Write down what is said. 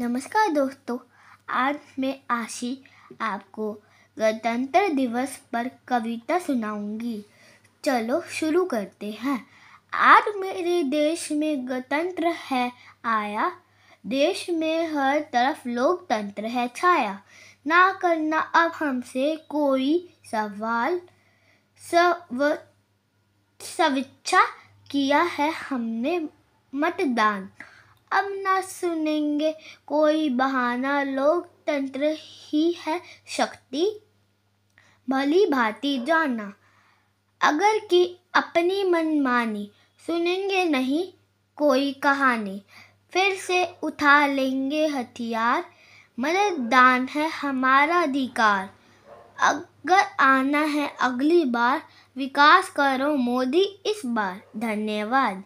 नमस्कार दोस्तों आज मैं आशी आपको गणतंत्र दिवस पर कविता सुनाऊंगी चलो शुरू करते हैं आज मेरे देश में गणतंत्र है आया देश में हर तरफ लोकतंत्र है छाया ना करना अब हमसे कोई सवाल सव सविच्छा किया है हमने मतदान अब ना सुनेंगे कोई बहाना लोकतंत्र ही है शक्ति भली भांति जाना अगर कि अपनी मनमानी सुनेंगे नहीं कोई कहानी फिर से उठा लेंगे हथियार दान है हमारा अधिकार अगर आना है अगली बार विकास करो मोदी इस बार धन्यवाद